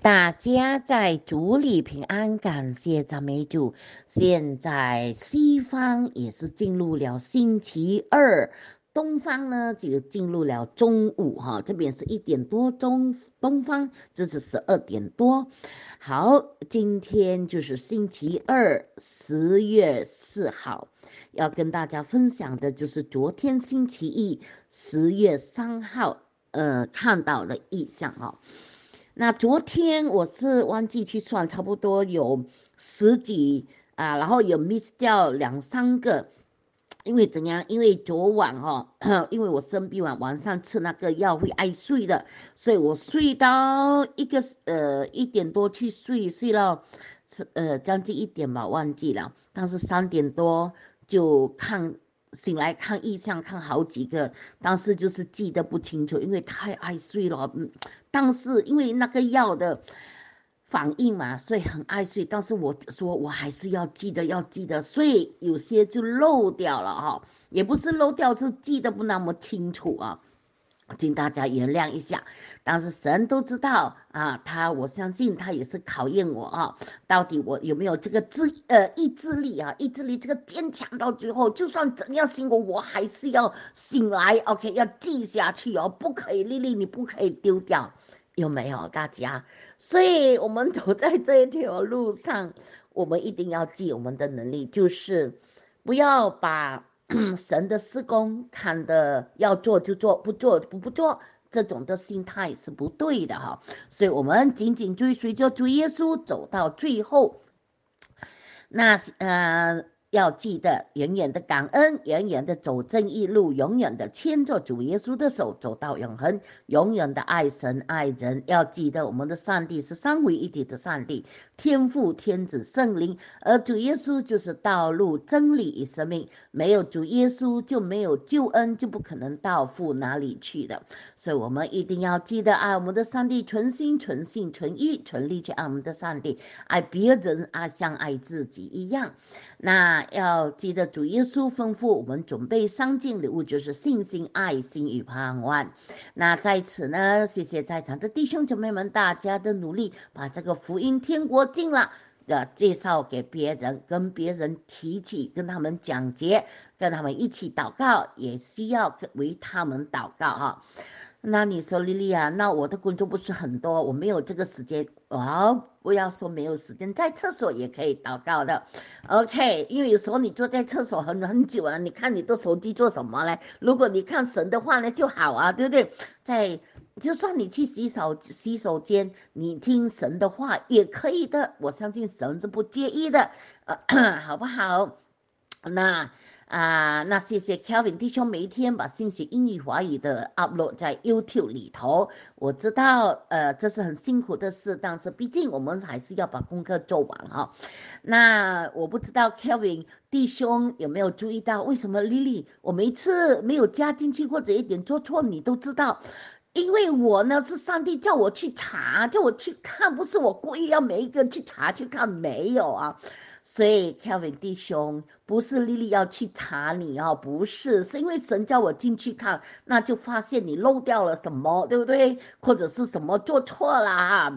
大家在主里平安，感谢赞美主。现在西方也是进入了星期二，东方呢就进入了中午哈，这边是一点多钟，东方就是十二点多。好，今天就是星期二，十月四号，要跟大家分享的就是昨天星期一，十月三号，呃，看到的意象哈。那昨天我是忘记去算，差不多有十几啊，然后有 miss 掉两三个，因为怎样？因为昨晚哈，因为我生病晚，晚上吃那个药会爱睡的，所以我睡到一个呃一点多去睡，睡到呃将近一点吧，忘记了，但是三点多就看。醒来看意象看好几个，但是就是记得不清楚，因为太爱睡了。嗯，但是因为那个药的反应嘛，所以很爱睡。但是我说我还是要记得，要记得，所以有些就漏掉了哈，也不是漏掉，是记得不那么清楚啊。请大家原谅一下，但是神都知道啊，他我相信他也是考验我啊，到底我有没有这个志呃意志力啊？意志力这个坚强到最后，就算怎样辛苦，我还是要醒来。OK，要记下去哦，不可以，丽丽你不可以丢掉，有没有大家？所以我们走在这一条路上，我们一定要记我们的能力，就是不要把。神的施工，看的要做就做，不做不不做，这种的心态是不对的哈。所以我们紧紧追随着主耶稣走到最后。那呃。要记得永远的感恩，永远的走正义路，永远的牵着主耶稣的手走到永恒。永远的爱神爱人。要记得我们的上帝是三位一体的上帝，天父、天子、圣灵，而主耶稣就是道路、真理与生命。没有主耶稣就没有救恩，就不可能到父哪里去的。所以，我们一定要记得爱我们的上帝，存心、存性、存意、存力去爱我们的上帝，爱别人啊，像爱自己一样。那。要记得主耶稣吩咐我们准备三件礼物，就是信心、爱心与盼望。那在此呢，谢谢在场的弟兄姐妹们，大家的努力把这个福音天国进了，的介绍给别人，跟别人提起，跟他们讲解，跟他们一起祷告，也需要为他们祷告哈。那你说莉莉啊，那我的工作不是很多，我没有这个时间哦，不要说没有时间，在厕所也可以祷告的，OK。因为有时候你坐在厕所很很久啊，你看你的手机做什么嘞？如果你看神的话呢，就好啊，对不对？在就算你去洗手洗手间，你听神的话也可以的，我相信神是不介意的，呃，好不好？那。啊，那谢谢 Kevin 弟兄每一天把信息英语华语的 upload 在 YouTube 里头。我知道，呃，这是很辛苦的事，但是毕竟我们还是要把功课做完哈。那我不知道 Kevin 弟兄有没有注意到，为什么 Lily 我每次没有加进去或者一点做错，你都知道？因为我呢是上帝叫我去查，叫我去看，不是我故意要每一个去查去看没有啊。所以，Kevin 弟兄，不是丽丽要去查你啊，不是，是因为神叫我进去看，那就发现你漏掉了什么，对不对？或者是什么做错了啊？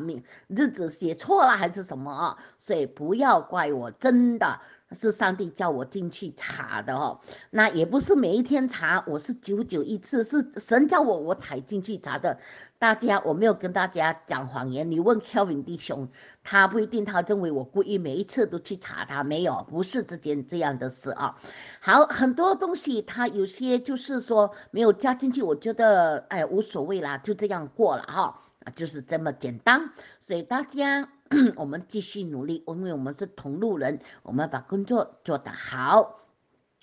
日子写错了还是什么啊？所以不要怪我，真的。是上帝叫我进去查的哦。那也不是每一天查，我是九九一次，是神叫我我才进去查的。大家我没有跟大家讲谎言，你问 Kevin 弟兄，他不一定他认为我故意每一次都去查他没有，不是之间这样的事啊。好，很多东西他有些就是说没有加进去，我觉得哎无所谓啦，就这样过了哈。啊，就是这么简单，所以大家，我们继续努力，因为我们是同路人，我们把工作做得好。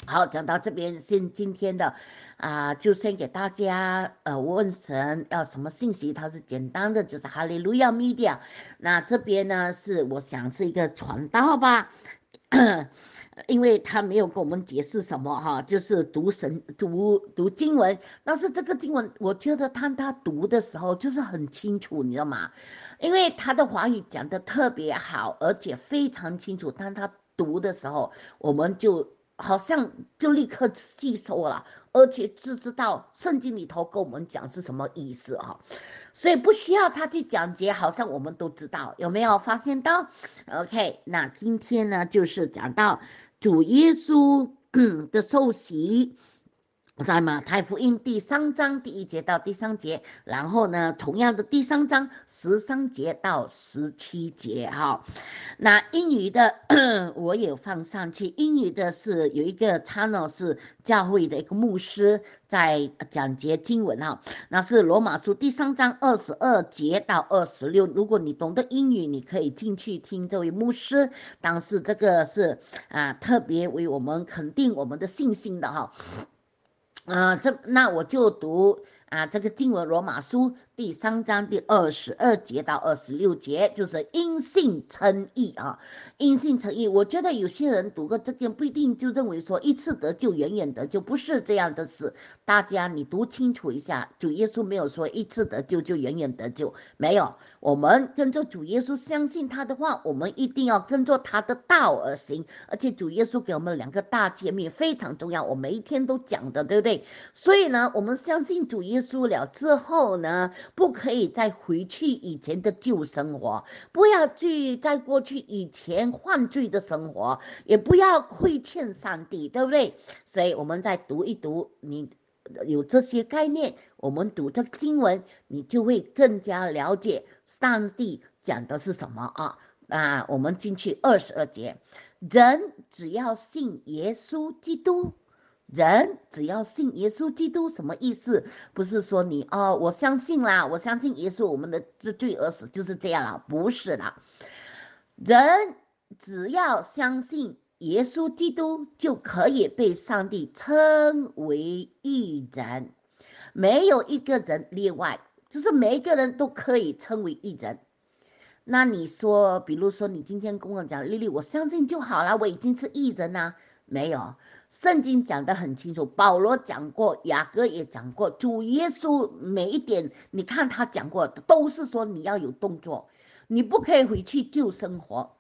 好，讲到这边，先今天的，啊，就先给大家呃问神要什么信息？它是简单的，就是哈利路亚灭掉。那这边呢，是我想是一个传道吧。因为他没有跟我们解释什么哈，就是读神读读经文，但是这个经文我觉得当他读的时候就是很清楚，你知道吗？因为他的华语讲得特别好，而且非常清楚。当他读的时候，我们就好像就立刻吸收了，而且只知道圣经里头跟我们讲是什么意思哈。所以不需要他去讲解，好像我们都知道，有没有发现到？OK，那今天呢就是讲到。主耶稣的受洗。在吗？太福音第三章第一节到第三节，然后呢，同样的第三章十三节到十七节哈。那英语的 我也放上去，英语的是有一个 channel 是教会的一个牧师在讲解经文哈。那是罗马书第三章二十二节到二十六。如果你懂得英语，你可以进去听这位牧师。但是这个是啊，特别为我们肯定我们的信心的哈。啊，这那我就读啊，这个《经文罗马书》。第三章第二十二节到二十六节就是因信称义啊，因信称义。我觉得有些人读过这篇，不一定就认为说一次得救，永远得救不是这样的事。大家你读清楚一下，主耶稣没有说一次得救就永远得救，没有。我们跟着主耶稣相信他的话，我们一定要跟着他的道而行。而且主耶稣给我们两个大揭秘非常重要，我每一天都讲的，对不对？所以呢，我们相信主耶稣了之后呢？不可以再回去以前的旧生活，不要去在过去以前犯罪的生活，也不要亏欠上帝，对不对？所以我们再读一读，你有这些概念，我们读个经文，你就会更加了解上帝讲的是什么啊？那我们进去二十二节，人只要信耶稣基督。人只要信耶稣基督，什么意思？不是说你哦，我相信啦，我相信耶稣，我们的罪罪而死就是这样了，不是啦。人只要相信耶稣基督，就可以被上帝称为一人，没有一个人例外，就是每一个人都可以称为一人。那你说，比如说你今天跟我讲，丽丽，我相信就好了，我已经是一人啦。没有，圣经讲的很清楚，保罗讲过，雅各也讲过，主耶稣每一点，你看他讲过都是说你要有动作，你不可以回去旧生活。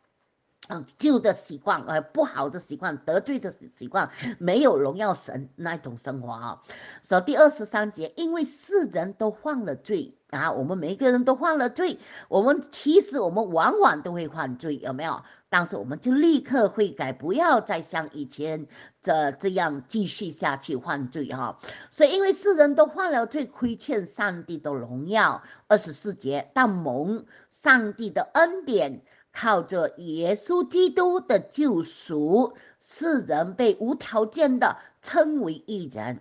旧的习惯，呃，不好的习惯，得罪的习惯，没有荣耀神那一种生活啊。所以第二十三节，因为世人都犯了罪啊，我们每一个人都犯了罪，我们其实我们往往都会犯罪，有没有？但是我们就立刻悔改，不要再像以前这这样继续下去犯罪哈。所以因为世人都犯了罪，亏欠上帝的荣耀。二十四节，但蒙上帝的恩典。靠着耶稣基督的救赎，世人被无条件的称为异人。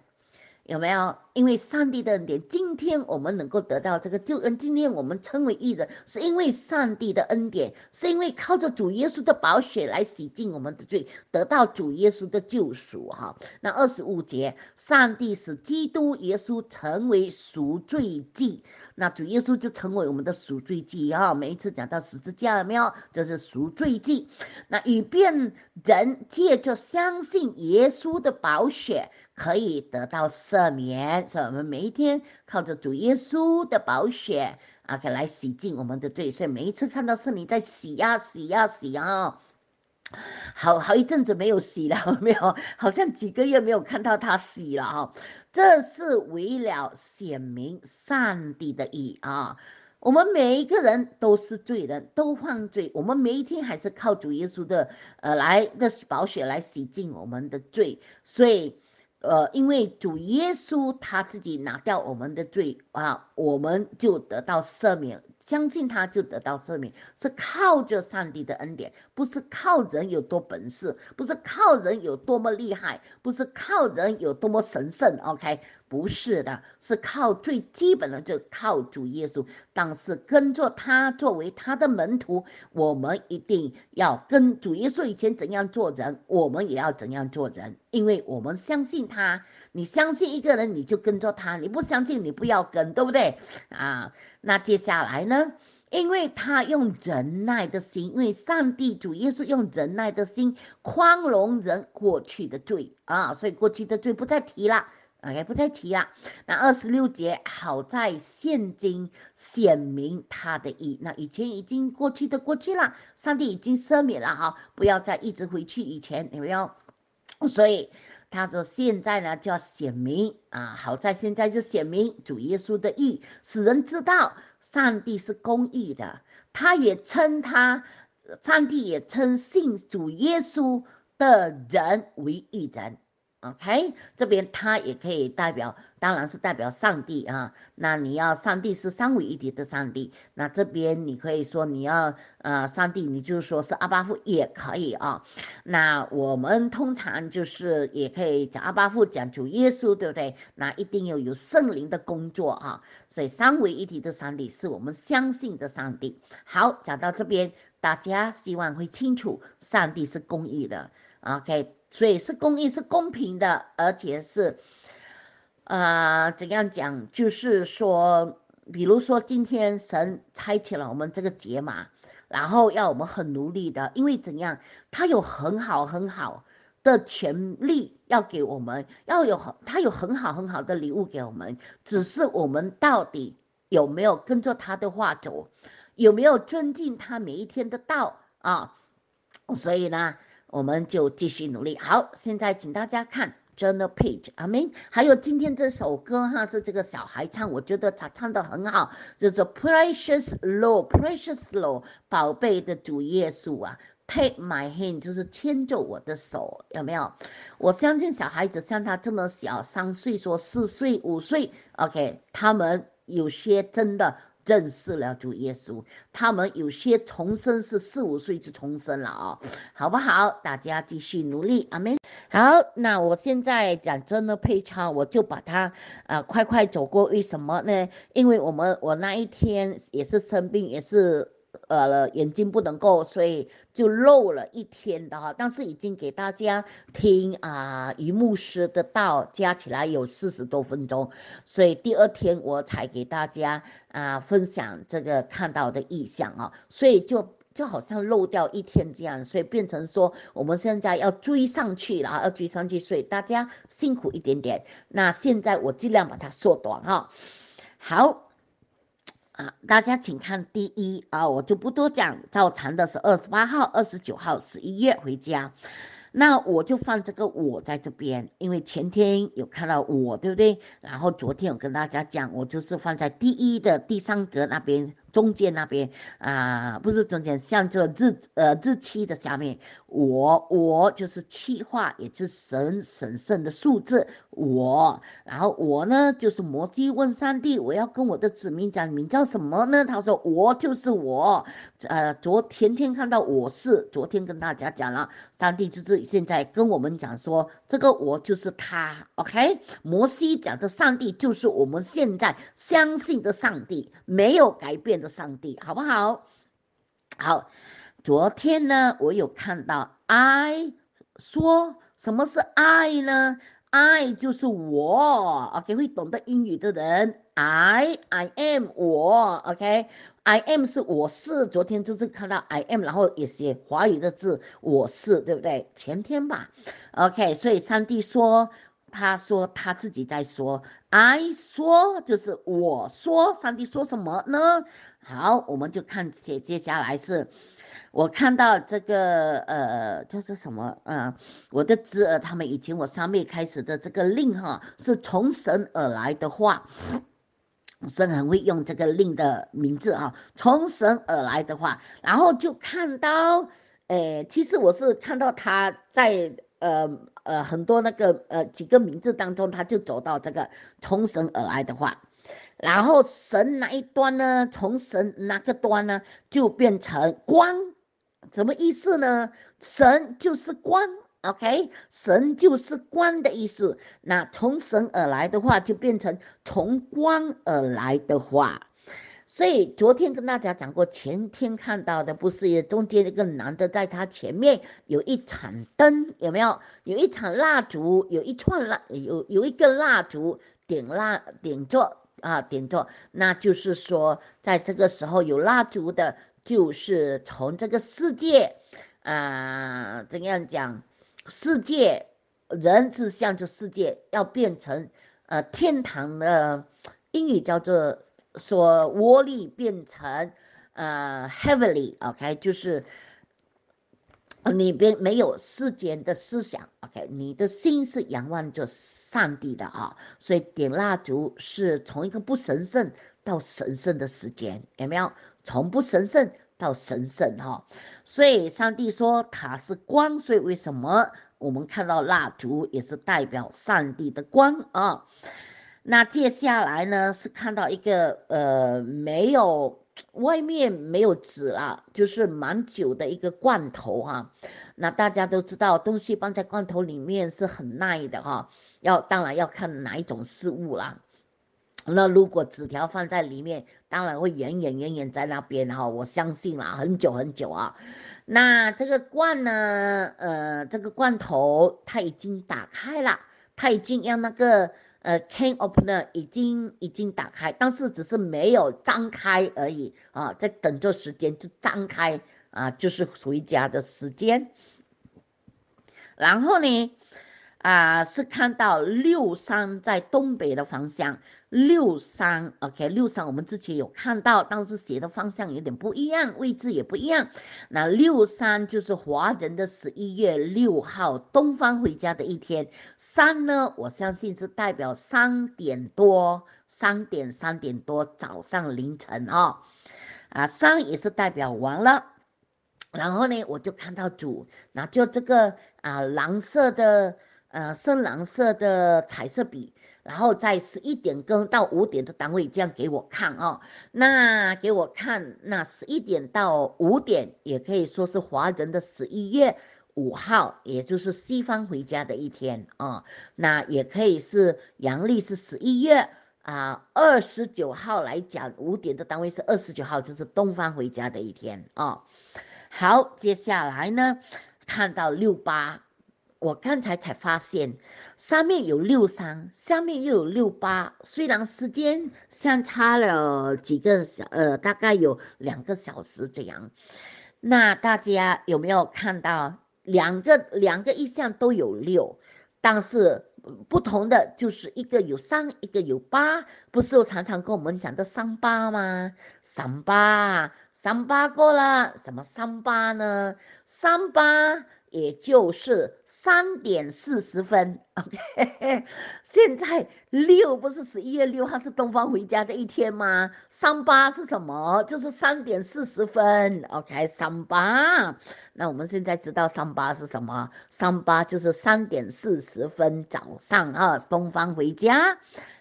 有没有？因为上帝的恩典，今天我们能够得到这个，救恩，今天我们称为一人，是因为上帝的恩典，是因为靠着主耶稣的宝血来洗净我们的罪，得到主耶稣的救赎。哈，那二十五节，上帝使基督耶稣成为赎罪祭，那主耶稣就成为我们的赎罪祭。哈，每一次讲到十字架了没有？这是赎罪祭，那以便人借着相信耶稣的宝血。可以得到赦免，所以我们每一天靠着主耶稣的宝血啊，来洗净我们的罪。所以每一次看到圣灵在洗呀洗呀洗啊，好好一阵子没有洗了，没有，好像几个月没有看到他洗了啊。这是为了显明上帝的意啊。我们每一个人都是罪人，都犯罪。我们每一天还是靠主耶稣的呃来那宝血来洗净我们的罪，所以。呃，因为主耶稣他自己拿掉我们的罪啊，我们就得到赦免。相信他，就得到赦免，是靠着上帝的恩典，不是靠人有多本事，不是靠人有多么厉害，不是靠人有多么神圣。OK。不是的，是靠最基本的，就靠主耶稣。但是跟着他作为他的门徒，我们一定要跟主耶稣以前怎样做人，我们也要怎样做人，因为我们相信他。你相信一个人，你就跟着他；你不相信，你不要跟，对不对啊？那接下来呢？因为他用忍耐的心，因为上帝主耶稣用忍耐的心宽容人过去的罪啊，所以过去的罪不再提了。啊，也不再提了。那二十六节好在现今显明他的意，那以前已经过去的过去了，上帝已经赦免了哈，不要再一直回去以前，你们要。所以他说现在呢就要显明啊，好在现在就显明主耶稣的意，使人知道上帝是公义的。他也称他，上帝也称信主耶稣的人为义人。OK，这边他也可以代表，当然是代表上帝啊。那你要上帝是三位一体的上帝，那这边你可以说你要呃上帝，你就说是阿巴夫也可以啊。那我们通常就是也可以讲阿巴夫，讲主耶稣，对不对？那一定要有圣灵的工作啊。所以三位一体的上帝是我们相信的上帝。好，讲到这边，大家希望会清楚，上帝是公义的。OK。所以是公益，是公平的，而且是，呃，怎样讲？就是说，比如说，今天神拆遣了我们这个解码，然后要我们很努力的，因为怎样？他有很好很好的权利要给我们，要有很他有很好很好的礼物给我们，只是我们到底有没有跟着他的话走，有没有尊敬他每一天的道啊？所以呢？我们就继续努力。好，现在请大家看 journal page，阿明，还有今天这首歌哈，是这个小孩唱，我觉得他唱的很好，就是 precious Lord，precious Lord，宝贝的主耶稣啊，take my hand，就是牵着我的手，有没有？我相信小孩子像他这么小，三岁说四岁五岁，OK，他们有些真的。认识了主耶稣，他们有些重生是四五岁就重生了啊，好不好？大家继续努力，阿妹。好，那我现在讲真的配超，我就把它，呃，快快走过。为什么呢？因为我们我那一天也是生病，也是。呃，眼睛不能够，所以就漏了一天的哈。但是已经给大家听啊，于牧师的道加起来有四十多分钟，所以第二天我才给大家啊分享这个看到的意象啊。所以就就好像漏掉一天这样，所以变成说我们现在要追上去了，要追上去，所以大家辛苦一点点。那现在我尽量把它缩短哈。好。啊，大家请看第一啊，我就不多讲，照常的是二十八号、二十九号十一月回家，那我就放这个我在这边，因为前天有看到我，对不对？然后昨天有跟大家讲，我就是放在第一的第三格那边。中间那边啊，不是中间，像这日呃日期的下面，我我就是气化，也是神神圣的数字我，然后我呢就是摩西问上帝，我要跟我的子民讲名叫什么呢？他说我就是我，呃，昨天天看到我是昨天跟大家讲了，上帝就是现在跟我们讲说这个我就是他，OK？摩西讲的上帝就是我们现在相信的上帝，没有改变的。上帝，好不好？好，昨天呢，我有看到 I 说什么是 I 呢？i 就是我 OK，会懂得英语的人，I I am 我 OK I am 是我是昨天就是看到 I am，然后也写华语的字，我是对不对？前天吧 OK，所以上帝说，他说他自己在说，I 说就是我说，上帝说什么呢？好，我们就看接接下来是，我看到这个呃就是什么呃，我的侄儿他们以前我三妹开始的这个令哈是从神而来的话，生很会用这个令的名字啊，从神而来的话，然后就看到，诶，其实我是看到他在呃呃很多那个呃几个名字当中，他就走到这个从神而来的话。然后神哪一端呢？从神哪个端呢？就变成光，什么意思呢？神就是光，OK，神就是光的意思。那从神而来的话，就变成从光而来的话。所以昨天跟大家讲过，前天看到的不是也中间那个男的，在他前面有一盏灯，有没有？有一盏蜡烛，有一串蜡，有有一根蜡烛，点蜡点着。啊，点坐，那就是说，在这个时候有蜡烛的，就是从这个世界，啊，怎样讲，世界，人是向着世界要变成，呃，天堂的，英语叫做说窝里变成，呃，heavenly，OK，就是。你别没有世间的思想，OK，你的心是仰望着上帝的啊，所以点蜡烛是从一个不神圣到神圣的时间，有没有？从不神圣到神圣哈，所以上帝说塔是光，所以为什么我们看到蜡烛也是代表上帝的光啊？那接下来呢是看到一个呃没有。外面没有纸了，就是蛮久的一个罐头哈。那大家都知道，东西放在罐头里面是很耐的哈。要当然要看哪一种事物啦。那如果纸条放在里面，当然会远远远远在那边哈。我相信了很久很久啊。那这个罐呢？呃，这个罐头它已经打开了，它已经要那个。呃，can opener 已经已经打开，但是只是没有张开而已啊，在等这时间就张开啊，就是回家的时间。然后呢，啊，是看到六三在东北的方向。六三，OK，六三，我们之前有看到，但是写的方向有点不一样，位置也不一样。那六三就是华人的十一月六号，东方回家的一天。三呢，我相信是代表三点多，三点三点多，早上凌晨哦。啊，三也是代表完了。然后呢，我就看到主，那就这个啊，蓝色的，呃，深蓝色的彩色笔。然后再十一点跟到五点的单位，这样给我看哦。那给我看，那十一点到五点也可以说是华人的十一月五号，也就是西方回家的一天啊。那也可以是阳历是十一月啊二十九号来讲，五点的单位是二十九号，就是东方回家的一天啊。好，接下来呢，看到六八。我刚才才发现，上面有六三，下面又有六八。虽然时间相差了几个小，呃，大概有两个小时这样。那大家有没有看到，两个两个意象都有六，但是不同的就是一个有三，一个有八。不是又常常跟我们讲的三八吗？三八，三八过了，什么三八呢？三八也就是。三点四十分，OK。现在六不是十一月六号是东方回家的一天吗？三八是什么？就是三点四十分，OK。三八，那我们现在知道三八是什么？三八就是三点四十分早上啊，东方回家。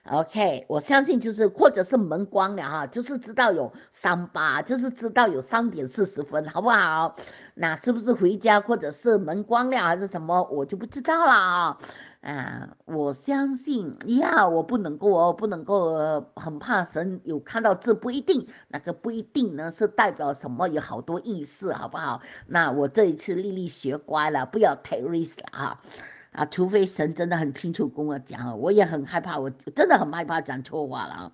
OK，我相信就是或者是门关了哈，就是知道有三八，就是知道有三点四十分，好不好？那是不是回家或者是门关了还是什么，我就不知道了啊。我相信，呀，我不能够哦，不能够很怕神有看到字不一定，那个不一定呢，是代表什么有好多意思，好不好？那我这一次丽丽学乖了，不要太 r i s 了哈。啊，除非神真的很清楚跟我讲我也很害怕，我真的很害怕讲错话了啊。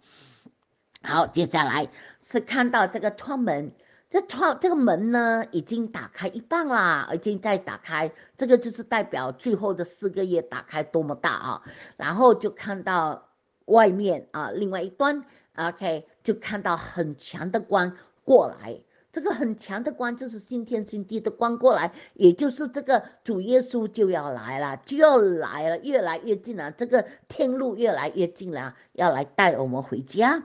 好，接下来是看到这个窗门，这窗这个门呢已经打开一半啦，已经在打开，这个就是代表最后的四个月打开多么大啊，然后就看到外面啊另外一端，OK，就看到很强的光过来。这个很强的光就是新天新地的光过来，也就是这个主耶稣就要来了，就要来了，越来越近了，这个天路越来越近了，要来带我们回家。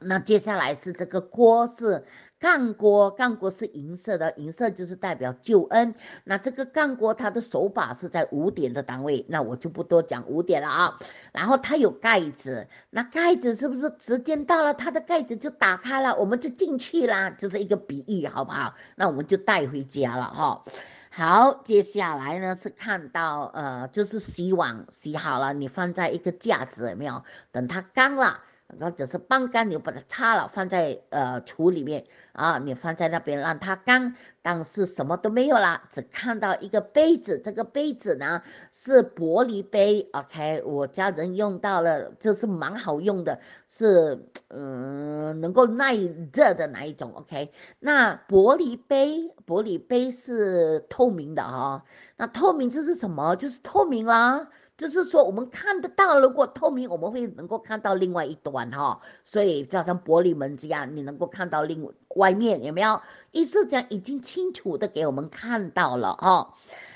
那接下来是这个锅是。干锅，干锅是银色的，银色就是代表救恩。那这个干锅，它的手把是在五点的单位，那我就不多讲五点了啊。然后它有盖子，那盖子是不是时间到了，它的盖子就打开了，我们就进去啦，就是一个比喻，好不好？那我们就带回家了哈。好，接下来呢是看到呃，就是洗碗洗好了，你放在一个架子有没有？等它干了。后只是半干，你把它擦了，放在呃橱里面啊，你放在那边让它干。但是什么都没有啦，只看到一个杯子。这个杯子呢是玻璃杯，OK，我家人用到了，就是蛮好用的，是嗯能够耐热的那一种，OK。那玻璃杯，玻璃杯是透明的哈。那透明就是什么？就是透明啦。就是说，我们看得到，如果透明，我们会能够看到另外一端哈。所以，就像玻璃门这样，你能够看到另外面有没有？意思讲已经清楚的给我们看到了哈。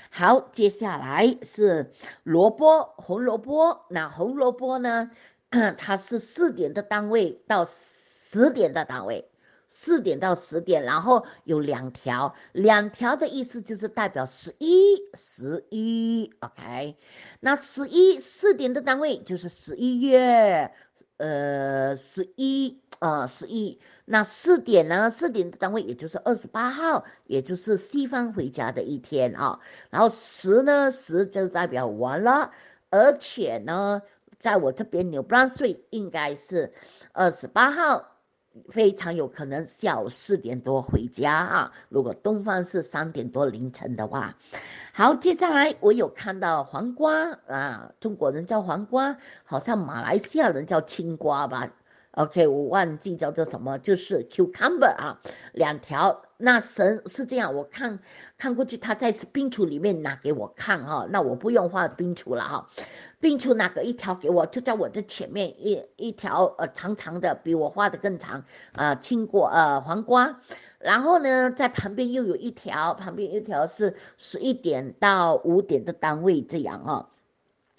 好，接下来是萝卜，红萝卜。那红萝卜呢？它是四点的单位到十点的单位。四点到十点，然后有两条，两条的意思就是代表十一，十一，OK，那十一四点的单位就是十一月，呃，十一，呃，十一。那四点呢？四点的单位也就是二十八号，也就是西方回家的一天啊。然后十呢？十就代表完了，而且呢，在我这边纽布朗税应该是二十八号。非常有可能下午四点多回家啊！如果东方是三点多凌晨的话，好，接下来我有看到黄瓜啊，中国人叫黄瓜，好像马来西亚人叫青瓜吧？OK，我忘记叫做什么，就是 cucumber 啊，两条。那绳是这样，我看看过去，他在冰橱里面拿给我看哈，那我不用画冰橱了哈。并出那个一条给我，就在我的前面一一条呃长长的，比我画的更长，呃青果呃黄瓜，然后呢在旁边又有一条，旁边一条是十一点到五点的单位这样啊，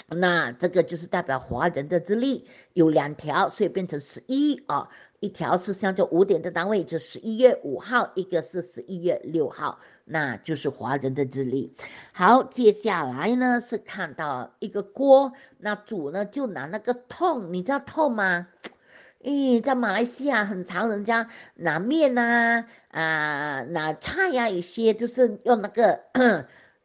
那这个就是代表华人的资历，有两条，所以变成十一啊，一条是像这五点的单位，就十一月五号，一个是十一月六号。那就是华人的智力。好，接下来呢是看到一个锅，那主呢就拿那个痛，你知道痛吗？咦，在马来西亚很常人家拿面呐，啊拿菜呀，有些就是用那个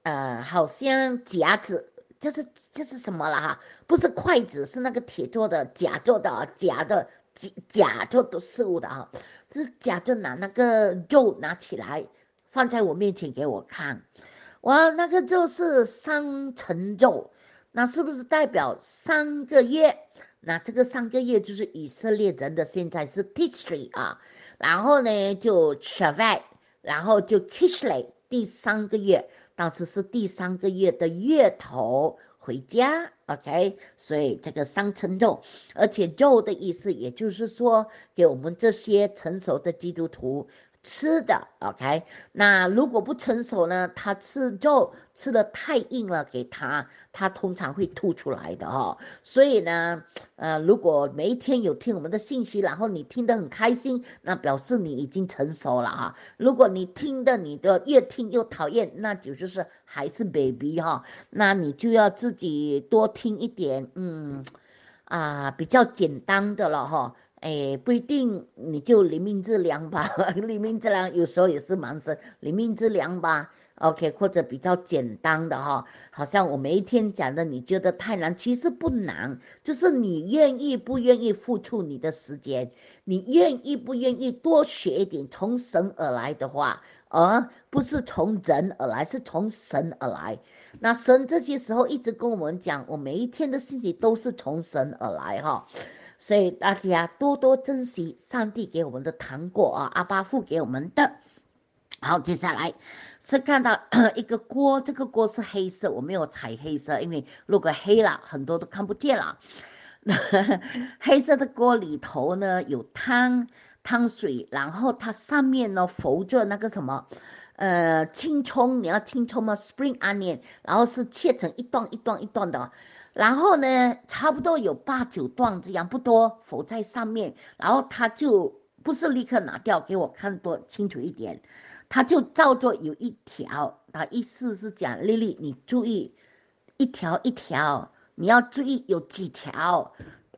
呃，好像夹子，就是就是什么了哈，不是筷子，是那个铁做的夹做的啊，夹的夹夹做的食物的啊，是夹就拿那个肉拿起来。放在我面前给我看，哇，那个就是三层肉，那是不是代表三个月？那这个三个月就是以色列人的现在是 t i s t r y 啊，然后呢就 s h a v a t 然后就 k i s l a 第三个月，当时是第三个月的月头回家，OK，所以这个三层肉，而且肉的意思，也就是说给我们这些成熟的基督徒。吃的，OK，那如果不成熟呢？他吃就吃的太硬了，给他，他通常会吐出来的哦。所以呢，呃，如果每一天有听我们的信息，然后你听得很开心，那表示你已经成熟了啊。如果你听的你的越听又讨厌，那就就是还是 baby 哈，那你就要自己多听一点，嗯，啊，比较简单的了哈。哎，不一定，你就黎命之量吧，黎命之量有时候也是蛮生，黎命之量吧，OK，或者比较简单的哈，好像我每一天讲的，你觉得太难，其实不难，就是你愿意不愿意付出你的时间，你愿意不愿意多学一点，从神而来的话，而不是从人而来，是从神而来。那神这些时候一直跟我们讲，我每一天的信息都是从神而来哈。所以大家多多珍惜上帝给我们的糖果啊，阿爸付给我们的。好，接下来是看到 一个锅，这个锅是黑色，我没有踩黑色，因为如果黑了很多都看不见了。黑色的锅里头呢有汤汤水，然后它上面呢浮着那个什么，呃青葱，你要青葱吗？Spring onion，然后是切成一段一段一段的。然后呢，差不多有八九段这样不多，浮在上面。然后他就不是立刻拿掉给我看多清楚一点，他就照着有一条，他意思是讲丽丽，你注意一条一条，你要注意有几条。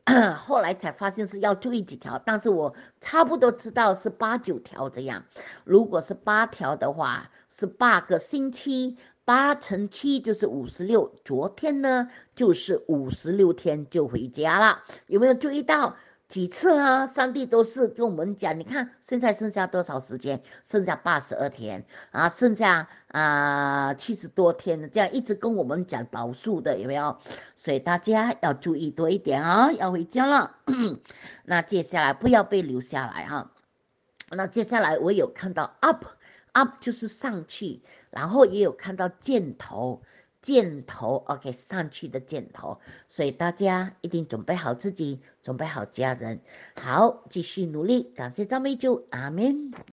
后来才发现是要注意几条，但是我差不多知道是八九条这样。如果是八条的话，是八个星期。八乘七就是五十六，昨天呢就是五十六天就回家了，有没有注意到几次啊？上帝都是跟我们讲，你看现在剩下多少时间？剩下八十二天啊，剩下啊七十多天这样一直跟我们讲倒数的，有没有？所以大家要注意多一点啊，要回家了。那接下来不要被留下来哈。那接下来我有看到 UP。up 就是上去，然后也有看到箭头，箭头，OK，上去的箭头，所以大家一定准备好自己，准备好家人，好，继续努力，感谢赞美主，阿门。